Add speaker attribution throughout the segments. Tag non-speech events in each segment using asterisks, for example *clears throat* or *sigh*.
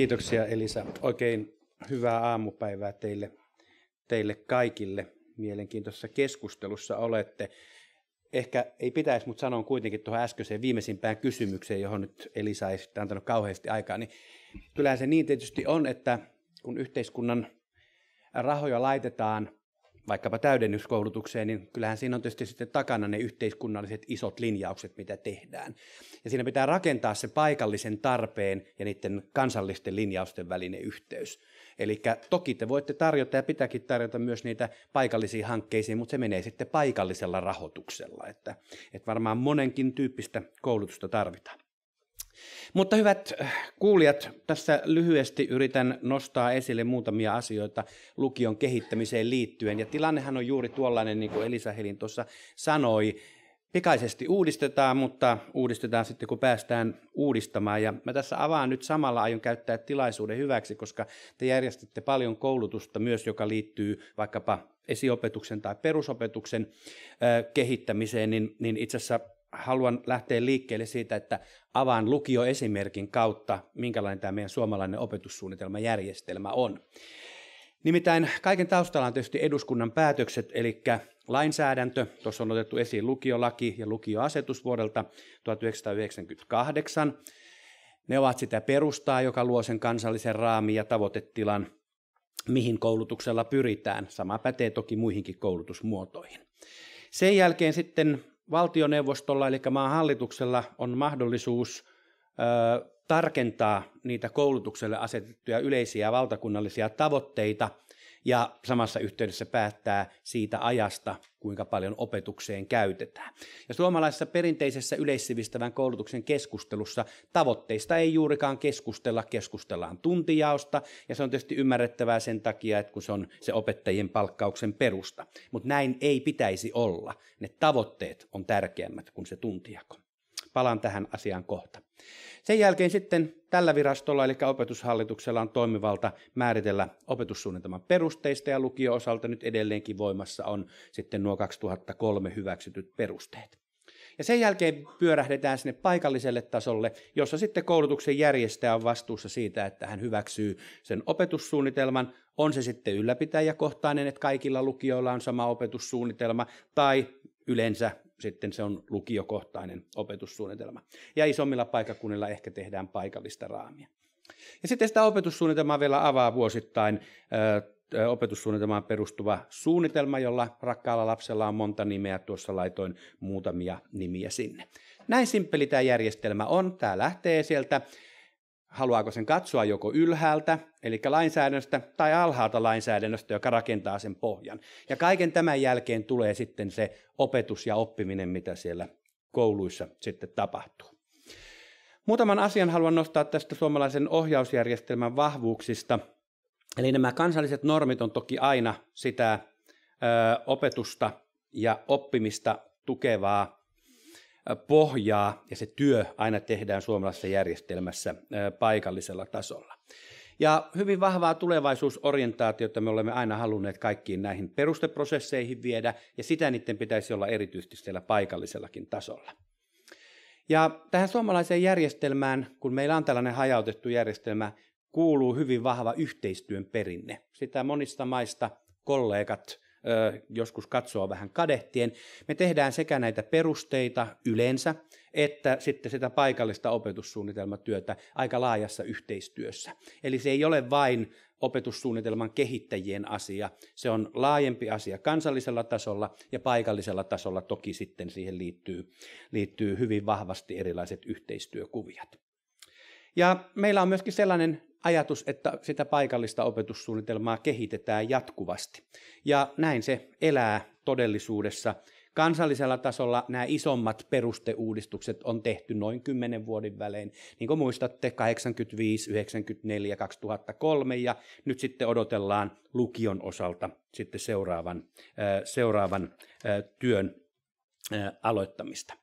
Speaker 1: Kiitoksia Elisa. Oikein hyvää aamupäivää teille, teille kaikille. Mielenkiintoisessa keskustelussa olette. Ehkä ei pitäisi, mutta sanon kuitenkin tuohon äskeiseen viimeisimpään kysymykseen, johon nyt Elisa ei sitten antanut kauheasti aikaa, niin kyllähän se niin tietysti on, että kun yhteiskunnan rahoja laitetaan vaikkapa täydennyskoulutukseen, niin kyllähän siinä on tietysti sitten takana ne yhteiskunnalliset isot linjaukset, mitä tehdään. Ja siinä pitää rakentaa se paikallisen tarpeen ja niiden kansallisten linjausten välinen yhteys. Eli toki te voitte tarjota ja pitääkin tarjota myös niitä paikallisiin hankkeisiin, mutta se menee sitten paikallisella rahoituksella. Että, että varmaan monenkin tyyppistä koulutusta tarvitaan. Mutta hyvät äh, kuulijat, tässä lyhyesti yritän nostaa esille muutamia asioita lukion kehittämiseen liittyen. Ja tilannehan on juuri tuollainen, niin kuin Elisa Helin tuossa sanoi, pikaisesti uudistetaan, mutta uudistetaan sitten, kun päästään uudistamaan. Ja mä tässä avaan nyt samalla aion käyttää tilaisuuden hyväksi, koska te järjestätte paljon koulutusta myös, joka liittyy vaikkapa esiopetuksen tai perusopetuksen äh, kehittämiseen, niin, niin itse asiassa haluan lähteä liikkeelle siitä, että avaan lukioesimerkin kautta, minkälainen tämä meidän suomalainen opetussuunnitelmajärjestelmä on. Nimittäin kaiken taustalla on tietysti eduskunnan päätökset, eli lainsäädäntö, tuossa on otettu esiin lukiolaki ja lukioasetus vuodelta 1998. Ne ovat sitä perustaa, joka luo sen kansallisen raamin ja tavoitetilan, mihin koulutuksella pyritään. Sama pätee toki muihinkin koulutusmuotoihin. Sen jälkeen sitten valtioneuvostolla, eli maan hallituksella, on mahdollisuus ö, tarkentaa niitä koulutukselle asetettuja yleisiä valtakunnallisia tavoitteita – ja samassa yhteydessä päättää siitä ajasta, kuinka paljon opetukseen käytetään. Ja suomalaisessa perinteisessä yleissivistävän koulutuksen keskustelussa tavoitteista ei juurikaan keskustella, keskustellaan tuntijaosta, ja se on tietysti ymmärrettävää sen takia, että kun se on se opettajien palkkauksen perusta. Mutta näin ei pitäisi olla. Ne tavoitteet on tärkeämmät kuin se tuntijako. Palaan tähän asiaan kohta. Sen jälkeen sitten tällä virastolla, eli opetushallituksella, on toimivalta määritellä opetussuunnitelman perusteista ja lukio-osalta nyt edelleenkin voimassa on sitten nuo 2003 hyväksytyt perusteet. Ja sen jälkeen pyörähdetään sinne paikalliselle tasolle, jossa sitten koulutuksen järjestäjä on vastuussa siitä, että hän hyväksyy sen opetussuunnitelman, on se sitten ylläpitäjäkohtainen, että kaikilla lukioilla on sama opetussuunnitelma, tai yleensä sitten se on lukiokohtainen opetussuunnitelma. Ja isommilla paikakunnilla ehkä tehdään paikallista raamia. Ja sitten sitä opetussuunnitelmaa vielä avaa vuosittain opetussuunnitelmaan perustuva suunnitelma, jolla rakkaalla lapsella on monta nimeä. Tuossa laitoin muutamia nimiä sinne. Näin simppeli tämä järjestelmä on. Tämä lähtee sieltä haluaako sen katsoa joko ylhäältä, eli lainsäädännöstä, tai alhaalta lainsäädännöstä, joka rakentaa sen pohjan. Ja kaiken tämän jälkeen tulee sitten se opetus ja oppiminen, mitä siellä kouluissa sitten tapahtuu. Muutaman asian haluan nostaa tästä suomalaisen ohjausjärjestelmän vahvuuksista. Eli nämä kansalliset normit on toki aina sitä ö, opetusta ja oppimista tukevaa pohjaa ja se työ aina tehdään suomalaisessa järjestelmässä paikallisella tasolla. Ja hyvin vahvaa tulevaisuusorientaatiota me olemme aina halunneet kaikkiin näihin perusteprosesseihin viedä, ja sitä niiden pitäisi olla erityisesti siellä paikallisellakin tasolla. Ja tähän suomalaiseen järjestelmään, kun meillä on tällainen hajautettu järjestelmä, kuuluu hyvin vahva yhteistyön perinne. Sitä monista maista kollegat joskus katsoa vähän kadehtien. Me tehdään sekä näitä perusteita yleensä, että sitten sitä paikallista opetussuunnitelmatyötä aika laajassa yhteistyössä. Eli se ei ole vain opetussuunnitelman kehittäjien asia, se on laajempi asia kansallisella tasolla ja paikallisella tasolla toki sitten siihen liittyy, liittyy hyvin vahvasti erilaiset yhteistyökuviat. Ja meillä on myöskin sellainen ajatus, että sitä paikallista opetussuunnitelmaa kehitetään jatkuvasti. Ja näin se elää todellisuudessa. Kansallisella tasolla nämä isommat perusteuudistukset on tehty noin 10 vuoden välein. Niin kuin muistatte, 85, 94, 2003 ja nyt sitten odotellaan lukion osalta sitten seuraavan, seuraavan työn aloittamista.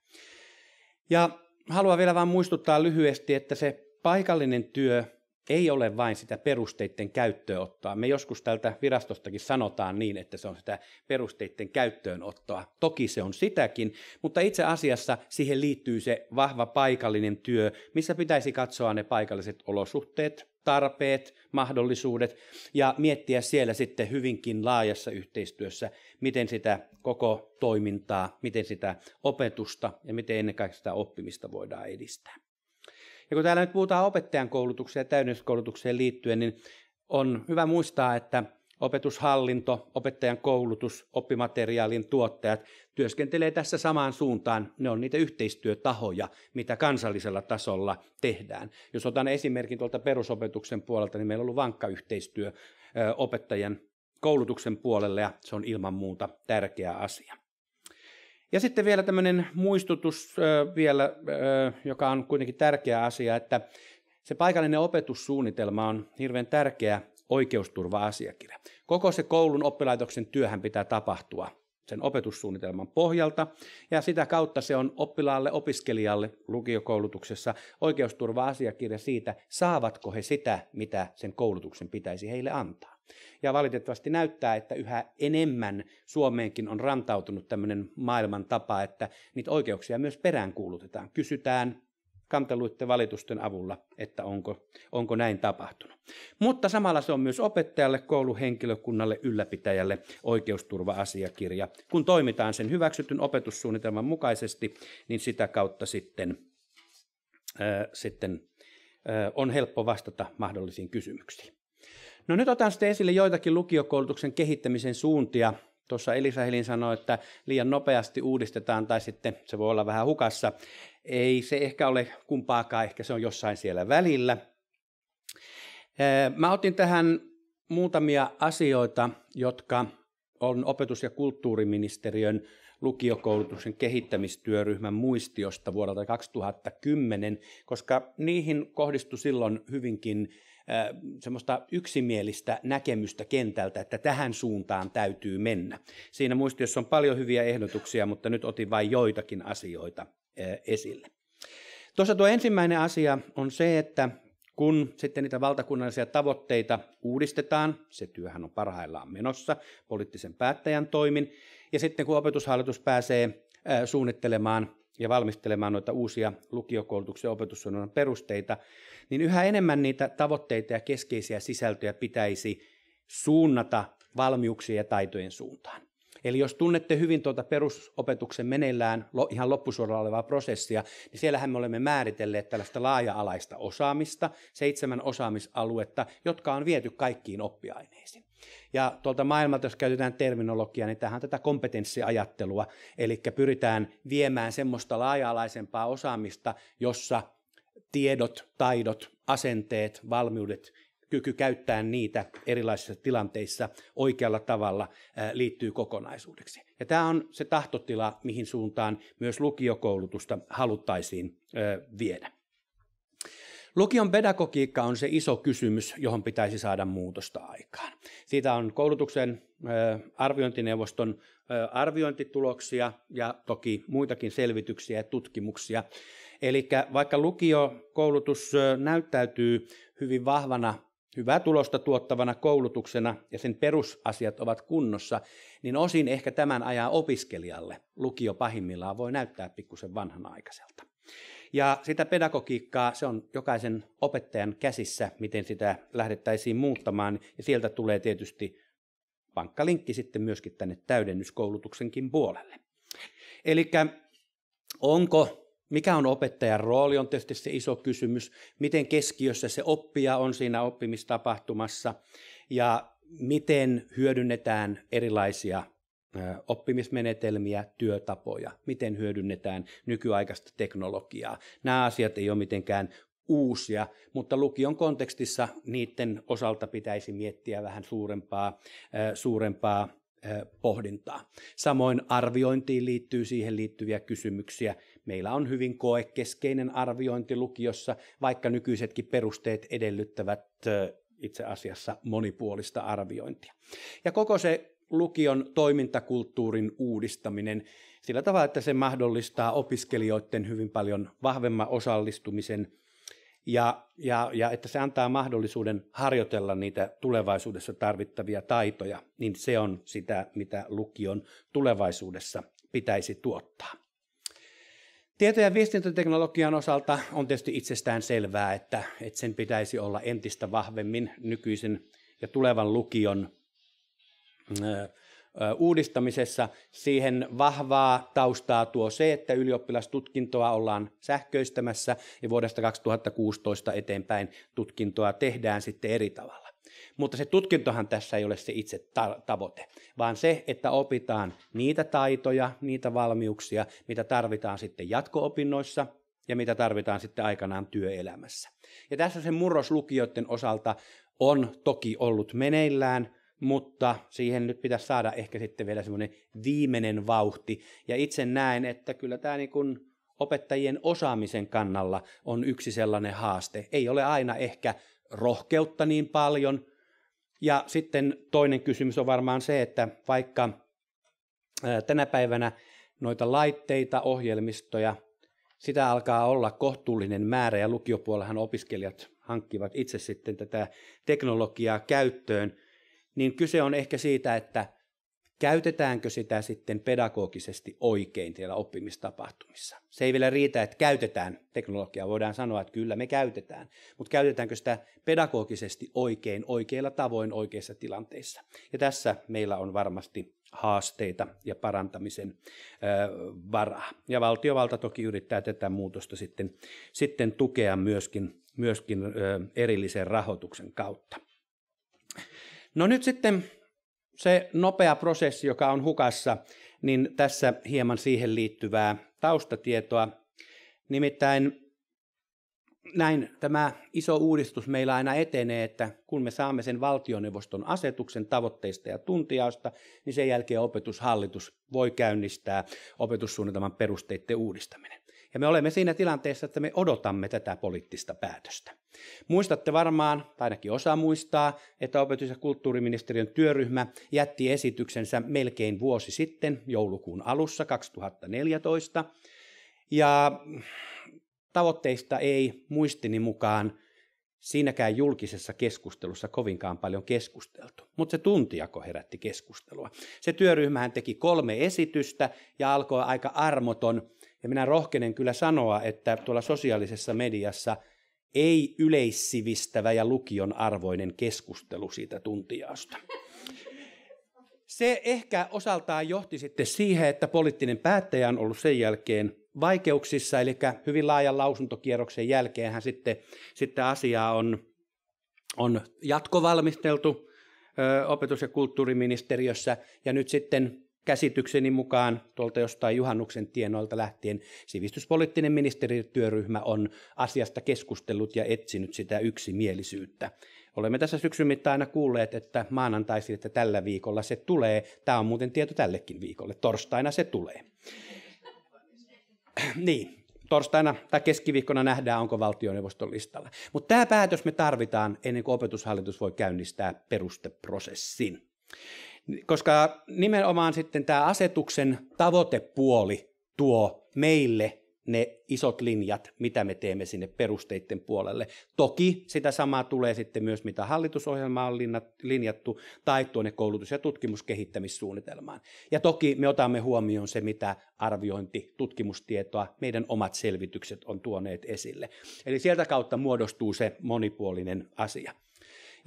Speaker 1: Ja haluan vielä vain muistuttaa lyhyesti, että se paikallinen työ ei ole vain sitä perusteiden käyttöönottoa. Me joskus tältä virastostakin sanotaan niin, että se on sitä perusteiden käyttöönottoa. Toki se on sitäkin, mutta itse asiassa siihen liittyy se vahva paikallinen työ, missä pitäisi katsoa ne paikalliset olosuhteet, tarpeet, mahdollisuudet ja miettiä siellä sitten hyvinkin laajassa yhteistyössä, miten sitä koko toimintaa, miten sitä opetusta ja miten ennen kaikkea sitä oppimista voidaan edistää. Ja kun täällä nyt puhutaan opettajan koulutukseen ja täydennyskoulutukseen liittyen, niin on hyvä muistaa, että opetushallinto, opettajan koulutus, oppimateriaalin tuottajat työskentelee tässä samaan suuntaan. Ne on niitä yhteistyötahoja, mitä kansallisella tasolla tehdään. Jos otan esimerkin tuolta perusopetuksen puolelta, niin meillä on ollut vankka yhteistyö opettajan koulutuksen puolelle ja se on ilman muuta tärkeä asia. Ja sitten vielä tämmöinen muistutus äh, vielä, äh, joka on kuitenkin tärkeä asia, että se paikallinen opetussuunnitelma on hirveän tärkeä oikeusturva-asiakirja. Koko se koulun oppilaitoksen työhän pitää tapahtua sen opetussuunnitelman pohjalta, ja sitä kautta se on oppilaalle, opiskelijalle lukiokoulutuksessa oikeusturva-asiakirja siitä, saavatko he sitä, mitä sen koulutuksen pitäisi heille antaa. Ja valitettavasti näyttää, että yhä enemmän Suomeenkin on rantautunut tämmöinen maailman tapa, että niitä oikeuksia myös peräänkuulutetaan. Kysytään kanteluiden valitusten avulla, että onko, onko näin tapahtunut. Mutta samalla se on myös opettajalle, kouluhenkilökunnalle, ylläpitäjälle oikeusturva-asiakirja. Kun toimitaan sen hyväksytyn opetussuunnitelman mukaisesti, niin sitä kautta sitten, äh, sitten äh, on helppo vastata mahdollisiin kysymyksiin. No nyt otan sitten esille joitakin lukiokoulutuksen kehittämisen suuntia. Tuossa Elisa Helin sanoi, että liian nopeasti uudistetaan tai sitten se voi olla vähän hukassa. Ei se ehkä ole kumpaakaan, ehkä se on jossain siellä välillä. Mä otin tähän muutamia asioita, jotka on opetus- ja kulttuuriministeriön lukiokoulutuksen kehittämistyöryhmän muistiosta vuodelta 2010, koska niihin kohdistui silloin hyvinkin semmoista yksimielistä näkemystä kentältä, että tähän suuntaan täytyy mennä. Siinä muistiossa on paljon hyviä ehdotuksia, mutta nyt otin vain joitakin asioita esille. Tuossa tuo ensimmäinen asia on se, että kun sitten niitä valtakunnallisia tavoitteita uudistetaan, se työhän on parhaillaan menossa poliittisen päättäjän toimin, ja sitten kun opetushallitus pääsee suunnittelemaan ja valmistelemaan noita uusia lukiokoulutuksen opetussuunnitelman perusteita, niin yhä enemmän niitä tavoitteita ja keskeisiä sisältöjä pitäisi suunnata valmiuksien ja taitojen suuntaan. Eli jos tunnette hyvin tuota perusopetuksen meneillään ihan loppusuoralla olevaa prosessia, niin siellähän me olemme määritelleet tällaista laaja-alaista osaamista, seitsemän osaamisaluetta, jotka on viety kaikkiin oppiaineisiin. Ja tuolta maailmalta, jos käytetään terminologiaa, niin tähän on tätä kompetenssiajattelua, eli pyritään viemään semmoista laaja-alaisempaa osaamista, jossa tiedot, taidot, asenteet, valmiudet, kyky käyttää niitä erilaisissa tilanteissa oikealla tavalla liittyy kokonaisuudeksi. Ja tämä on se tahtotila, mihin suuntaan myös lukiokoulutusta haluttaisiin viedä. Lukion pedagogiikka on se iso kysymys, johon pitäisi saada muutosta aikaan. Siitä on koulutuksen arviointineuvoston arviointituloksia ja toki muitakin selvityksiä ja tutkimuksia. Eli vaikka lukiokoulutus näyttäytyy hyvin vahvana, hyvää tulosta tuottavana koulutuksena ja sen perusasiat ovat kunnossa, niin osin ehkä tämän ajan opiskelijalle lukio pahimmillaan voi näyttää pikkusen vanhanaikaiselta. Ja sitä pedagogiikkaa, se on jokaisen opettajan käsissä, miten sitä lähdettäisiin muuttamaan. Ja sieltä tulee tietysti vankka linkki sitten myöskin tänne täydennyskoulutuksenkin puolelle. Eli onko mikä on opettajan rooli, on tietysti se iso kysymys. Miten keskiössä se oppija on siinä oppimistapahtumassa ja miten hyödynnetään erilaisia oppimismenetelmiä, työtapoja, miten hyödynnetään nykyaikaista teknologiaa. Nämä asiat ei ole mitenkään uusia, mutta lukion kontekstissa niiden osalta pitäisi miettiä vähän suurempaa, suurempaa pohdintaa. Samoin arviointiin liittyy siihen liittyviä kysymyksiä. Meillä on hyvin koekeskeinen arviointi lukiossa, vaikka nykyisetkin perusteet edellyttävät itse asiassa monipuolista arviointia. Ja koko se lukion toimintakulttuurin uudistaminen sillä tavalla, että se mahdollistaa opiskelijoiden hyvin paljon vahvemman osallistumisen ja, ja, ja että se antaa mahdollisuuden harjoitella niitä tulevaisuudessa tarvittavia taitoja, niin se on sitä, mitä lukion tulevaisuudessa pitäisi tuottaa. Tieto- ja viestintäteknologian osalta on tietysti itsestään selvää, että, että sen pitäisi olla entistä vahvemmin nykyisen ja tulevan lukion uudistamisessa. Siihen vahvaa taustaa tuo se, että ylioppilastutkintoa ollaan sähköistämässä ja vuodesta 2016 eteenpäin tutkintoa tehdään sitten eri tavalla. Mutta se tutkintohan tässä ei ole se itse ta- tavoite, vaan se, että opitaan niitä taitoja, niitä valmiuksia, mitä tarvitaan sitten jatko-opinnoissa ja mitä tarvitaan sitten aikanaan työelämässä. Ja tässä se murros lukijoiden osalta on toki ollut meneillään, mutta siihen nyt pitäisi saada ehkä sitten vielä semmoinen viimeinen vauhti. Ja itse näen, että kyllä tämä niin kuin opettajien osaamisen kannalla on yksi sellainen haaste. Ei ole aina ehkä rohkeutta niin paljon. Ja sitten toinen kysymys on varmaan se, että vaikka tänä päivänä noita laitteita, ohjelmistoja, sitä alkaa olla kohtuullinen määrä ja lukiopuolellahan opiskelijat hankkivat itse sitten tätä teknologiaa käyttöön, niin kyse on ehkä siitä, että käytetäänkö sitä sitten pedagogisesti oikein siellä oppimistapahtumissa. Se ei vielä riitä, että käytetään teknologiaa, voidaan sanoa, että kyllä me käytetään, mutta käytetäänkö sitä pedagogisesti oikein, oikeilla tavoin, oikeissa tilanteissa. Ja tässä meillä on varmasti haasteita ja parantamisen varaa. Ja valtiovalta toki yrittää tätä muutosta sitten, sitten tukea myöskin, myöskin erillisen rahoituksen kautta. No nyt sitten se nopea prosessi, joka on hukassa, niin tässä hieman siihen liittyvää taustatietoa. Nimittäin näin tämä iso uudistus meillä aina etenee, että kun me saamme sen valtioneuvoston asetuksen tavoitteista ja tuntijaosta, niin sen jälkeen opetushallitus voi käynnistää opetussuunnitelman perusteiden uudistaminen. Ja me olemme siinä tilanteessa, että me odotamme tätä poliittista päätöstä. Muistatte varmaan, tai ainakin osa muistaa, että opetus- ja kulttuuriministeriön työryhmä jätti esityksensä melkein vuosi sitten, joulukuun alussa 2014. Ja tavoitteista ei muistini mukaan siinäkään julkisessa keskustelussa kovinkaan paljon keskusteltu, mutta se tuntijako herätti keskustelua. Se työryhmähän teki kolme esitystä ja alkoi aika armoton ja minä rohkenen kyllä sanoa, että tuolla sosiaalisessa mediassa ei yleissivistävä ja lukion arvoinen keskustelu siitä tuntiaasta. Se ehkä osaltaan johti sitten siihen, että poliittinen päättäjä on ollut sen jälkeen vaikeuksissa, eli hyvin laajan lausuntokierroksen jälkeen hän sitten, sitten asiaa on, on jatkovalmisteltu opetus- ja kulttuuriministeriössä, ja nyt sitten käsitykseni mukaan tuolta jostain juhannuksen tienoilta lähtien sivistyspoliittinen ministerityöryhmä on asiasta keskustellut ja etsinyt sitä yksimielisyyttä. Olemme tässä syksyn mittaan aina kuulleet, että maanantaisin, että tällä viikolla se tulee. Tämä on muuten tieto tällekin viikolle. Torstaina se tulee. *clears throat* niin, torstaina tai keskiviikkona nähdään, onko valtioneuvoston listalla. Mutta tämä päätös me tarvitaan ennen kuin opetushallitus voi käynnistää perusteprosessin koska nimenomaan sitten tämä asetuksen tavoitepuoli tuo meille ne isot linjat, mitä me teemme sinne perusteiden puolelle. Toki sitä samaa tulee sitten myös, mitä hallitusohjelmaan on linjattu, tai tuonne koulutus- ja tutkimuskehittämissuunnitelmaan. Ja toki me otamme huomioon se, mitä arviointi, tutkimustietoa, meidän omat selvitykset on tuoneet esille. Eli sieltä kautta muodostuu se monipuolinen asia.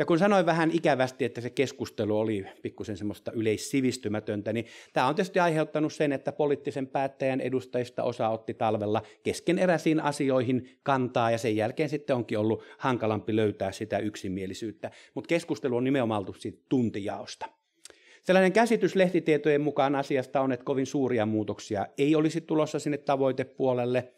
Speaker 1: Ja kun sanoin vähän ikävästi, että se keskustelu oli pikkusen semmoista yleissivistymätöntä, niin tämä on tietysti aiheuttanut sen, että poliittisen päättäjän edustajista osa otti talvella keskeneräisiin asioihin kantaa ja sen jälkeen sitten onkin ollut hankalampi löytää sitä yksimielisyyttä. Mutta keskustelu on nimenomaan oltu siitä tuntijaosta. Sellainen käsitys lehtitietojen mukaan asiasta on, että kovin suuria muutoksia ei olisi tulossa sinne tavoitepuolelle –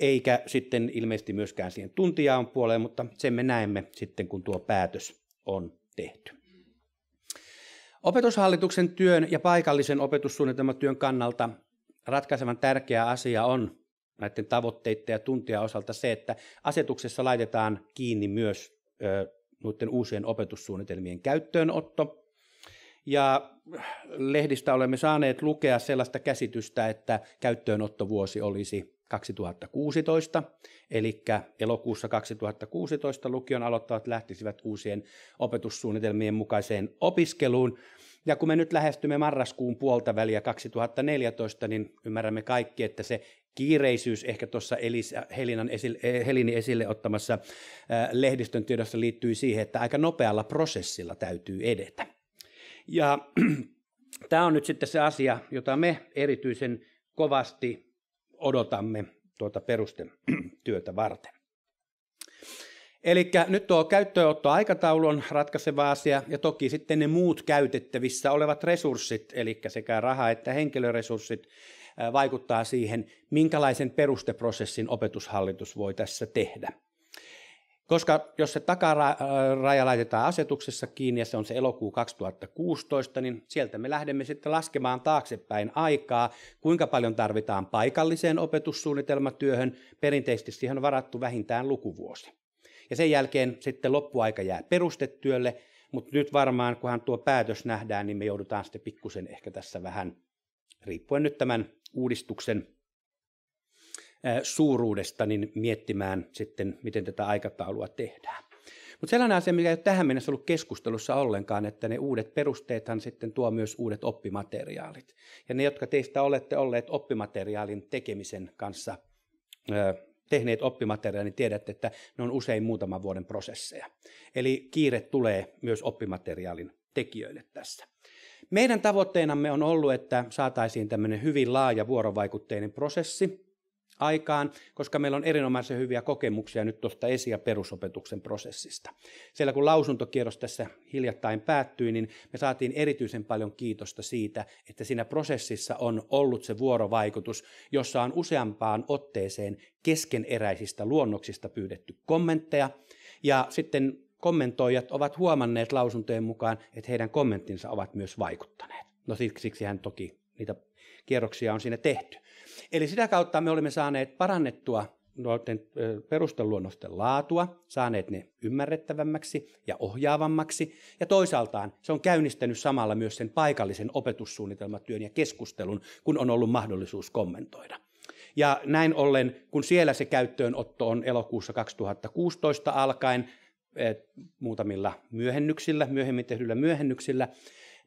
Speaker 1: eikä sitten ilmeisesti myöskään siihen on puoleen, mutta sen me näemme sitten, kun tuo päätös on tehty. Opetushallituksen työn ja paikallisen opetussuunnitelmatyön kannalta ratkaisevan tärkeä asia on näiden tavoitteiden ja tuntia osalta se, että asetuksessa laitetaan kiinni myös ö, noiden uusien opetussuunnitelmien käyttöönotto. Ja lehdistä olemme saaneet lukea sellaista käsitystä, että käyttöönottovuosi olisi 2016, eli elokuussa 2016 lukion aloittavat lähtisivät uusien opetussuunnitelmien mukaiseen opiskeluun. Ja kun me nyt lähestymme marraskuun puolta väliä 2014, niin ymmärrämme kaikki, että se kiireisyys ehkä tuossa Helinan esille, eh, Helini esille ottamassa eh, lehdistön tiedossa liittyy siihen, että aika nopealla prosessilla täytyy edetä. Ja *clears throat* tämä on nyt sitten se asia, jota me erityisen kovasti odotamme tuota perustetyötä varten. Eli nyt tuo käyttöönottoaikataulu on ratkaiseva asia ja toki sitten ne muut käytettävissä olevat resurssit, eli sekä raha- että henkilöresurssit, vaikuttaa siihen, minkälaisen perusteprosessin opetushallitus voi tässä tehdä. Koska jos se takaraja laitetaan asetuksessa kiinni ja se on se elokuu 2016, niin sieltä me lähdemme sitten laskemaan taaksepäin aikaa, kuinka paljon tarvitaan paikalliseen opetussuunnitelmatyöhön. Perinteisesti siihen on varattu vähintään lukuvuosi. Ja sen jälkeen sitten loppuaika jää perustetyölle, mutta nyt varmaan, kunhan tuo päätös nähdään, niin me joudutaan sitten pikkusen ehkä tässä vähän, riippuen nyt tämän uudistuksen suuruudesta niin miettimään sitten, miten tätä aikataulua tehdään. Mutta sellainen asia, mikä ei ole tähän mennessä ollut keskustelussa ollenkaan, että ne uudet perusteethan sitten tuo myös uudet oppimateriaalit. Ja ne, jotka teistä olette olleet oppimateriaalin tekemisen kanssa tehneet oppimateriaalia, niin tiedätte, että ne on usein muutaman vuoden prosesseja. Eli kiire tulee myös oppimateriaalin tekijöille tässä. Meidän tavoitteenamme on ollut, että saataisiin tämmöinen hyvin laaja vuorovaikutteinen prosessi, aikaan, koska meillä on erinomaisen hyviä kokemuksia nyt tuosta esi- ja perusopetuksen prosessista. Siellä kun lausuntokierros tässä hiljattain päättyi, niin me saatiin erityisen paljon kiitosta siitä, että siinä prosessissa on ollut se vuorovaikutus, jossa on useampaan otteeseen keskeneräisistä luonnoksista pyydetty kommentteja, ja sitten kommentoijat ovat huomanneet lausuntojen mukaan, että heidän kommenttinsa ovat myös vaikuttaneet. No siksihän toki niitä kierroksia on sinne tehty. Eli sitä kautta me olemme saaneet parannettua noiden perusteluonnosten laatua, saaneet ne ymmärrettävämmäksi ja ohjaavammaksi, ja toisaaltaan se on käynnistänyt samalla myös sen paikallisen opetussuunnitelmatyön ja keskustelun, kun on ollut mahdollisuus kommentoida. Ja näin ollen, kun siellä se käyttöönotto on elokuussa 2016 alkaen, e, muutamilla myöhennyksillä, myöhemmin tehdyillä myöhennyksillä,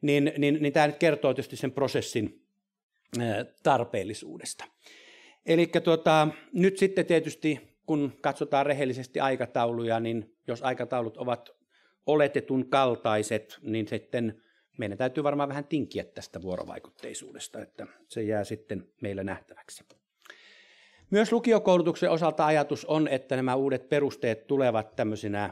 Speaker 1: niin, niin, niin tämä nyt kertoo tietysti sen prosessin tarpeellisuudesta. Eli tuota, nyt sitten tietysti, kun katsotaan rehellisesti aikatauluja, niin jos aikataulut ovat oletetun kaltaiset, niin sitten meidän täytyy varmaan vähän tinkiä tästä vuorovaikutteisuudesta, että se jää sitten meillä nähtäväksi. Myös lukiokoulutuksen osalta ajatus on, että nämä uudet perusteet tulevat tämmöisenä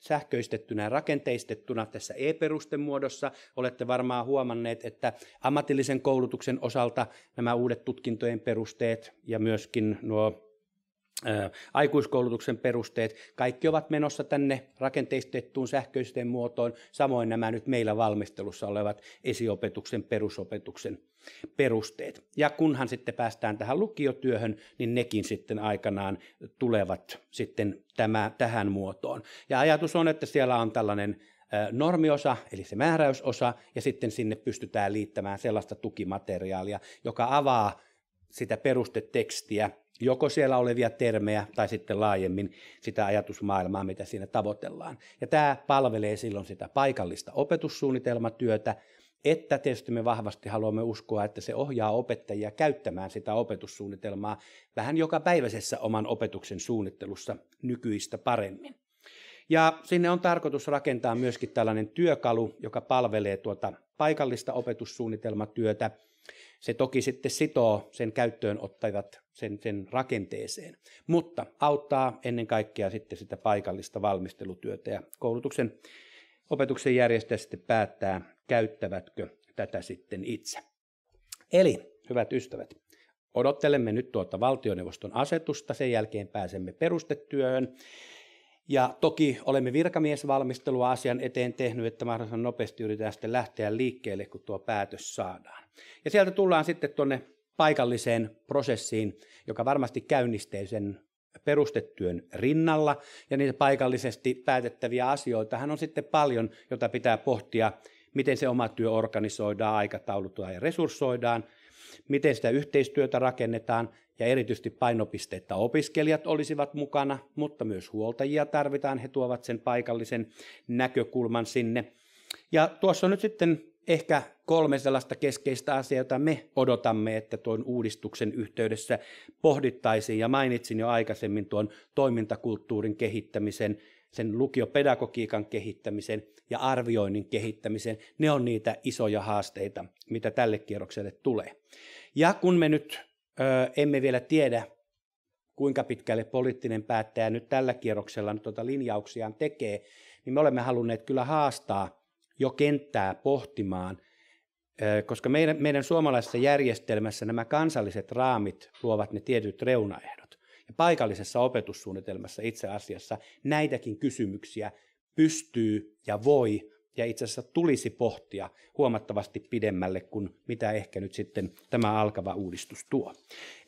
Speaker 1: sähköistettynä rakenteistettuna tässä e-perustemuodossa. Olette varmaan huomanneet, että ammatillisen koulutuksen osalta nämä uudet tutkintojen perusteet ja myöskin nuo aikuiskoulutuksen perusteet, kaikki ovat menossa tänne rakenteistettuun sähköiseen muotoon, samoin nämä nyt meillä valmistelussa olevat esiopetuksen, perusopetuksen perusteet. Ja kunhan sitten päästään tähän lukiotyöhön, niin nekin sitten aikanaan tulevat sitten tämä, tähän muotoon. Ja ajatus on, että siellä on tällainen normiosa, eli se määräysosa, ja sitten sinne pystytään liittämään sellaista tukimateriaalia, joka avaa sitä perustetekstiä, joko siellä olevia termejä tai sitten laajemmin sitä ajatusmaailmaa, mitä siinä tavoitellaan. Ja tämä palvelee silloin sitä paikallista opetussuunnitelmatyötä, että tietysti me vahvasti haluamme uskoa, että se ohjaa opettajia käyttämään sitä opetussuunnitelmaa vähän joka päiväisessä oman opetuksen suunnittelussa nykyistä paremmin. Ja sinne on tarkoitus rakentaa myöskin tällainen työkalu, joka palvelee tuota paikallista opetussuunnitelmatyötä. Se toki sitten sitoo sen käyttöön ottavat sen, sen rakenteeseen, mutta auttaa ennen kaikkea sitten sitä paikallista valmistelutyötä ja koulutuksen opetuksen järjestäjä sitten päättää, käyttävätkö tätä sitten itse. Eli, hyvät ystävät, odottelemme nyt tuota valtioneuvoston asetusta, sen jälkeen pääsemme perustetyöhön. Ja toki olemme virkamiesvalmistelua asian eteen tehnyt, että mahdollisimman nopeasti yritetään sitten lähteä liikkeelle, kun tuo päätös saadaan. Ja sieltä tullaan sitten tuonne paikalliseen prosessiin, joka varmasti käynnistee sen perustetyön rinnalla, ja niitä paikallisesti päätettäviä asioitahan on sitten paljon, jota pitää pohtia, miten se oma työ organisoidaan, aikataulutaan ja resurssoidaan, miten sitä yhteistyötä rakennetaan, ja erityisesti painopiste, että opiskelijat olisivat mukana, mutta myös huoltajia tarvitaan, he tuovat sen paikallisen näkökulman sinne. Ja tuossa on nyt sitten ehkä kolme sellaista keskeistä asiaa, jota me odotamme, että tuon uudistuksen yhteydessä pohdittaisiin. Ja mainitsin jo aikaisemmin tuon toimintakulttuurin kehittämisen, sen lukiopedagogiikan kehittämisen ja arvioinnin kehittämisen. Ne on niitä isoja haasteita, mitä tälle kierrokselle tulee. Ja kun me nyt Öö, emme vielä tiedä, kuinka pitkälle poliittinen päättäjä nyt tällä kierroksella nyt tuota linjauksiaan tekee, niin me olemme halunneet kyllä haastaa jo kenttää pohtimaan, koska meidän, meidän suomalaisessa järjestelmässä nämä kansalliset raamit luovat ne tietyt reunaehdot. Ja paikallisessa opetussuunnitelmassa itse asiassa näitäkin kysymyksiä pystyy ja voi ja itse asiassa tulisi pohtia huomattavasti pidemmälle kuin mitä ehkä nyt sitten tämä alkava uudistus tuo.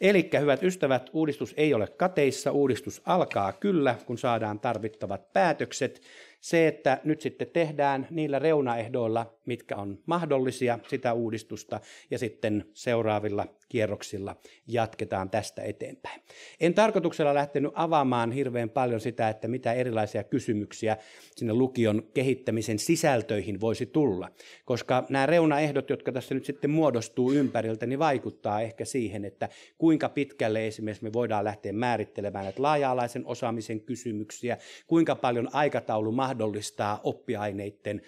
Speaker 1: Eli hyvät ystävät, uudistus ei ole kateissa, uudistus alkaa kyllä, kun saadaan tarvittavat päätökset se, että nyt sitten tehdään niillä reunaehdoilla, mitkä on mahdollisia sitä uudistusta ja sitten seuraavilla kierroksilla jatketaan tästä eteenpäin. En tarkoituksella lähtenyt avaamaan hirveän paljon sitä, että mitä erilaisia kysymyksiä sinne lukion kehittämisen sisältöihin voisi tulla, koska nämä reunaehdot, jotka tässä nyt sitten muodostuu ympäriltä, niin vaikuttaa ehkä siihen, että kuinka pitkälle esimerkiksi me voidaan lähteä määrittelemään näitä laaja-alaisen osaamisen kysymyksiä, kuinka paljon aikataulu mahdollistaa oppiaineiden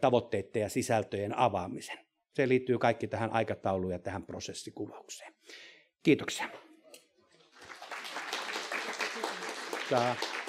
Speaker 1: tavoitteiden ja sisältöjen avaamisen. Se liittyy kaikki tähän aikatauluun ja tähän prosessikuvaukseen. Kiitoksia. Kiitos.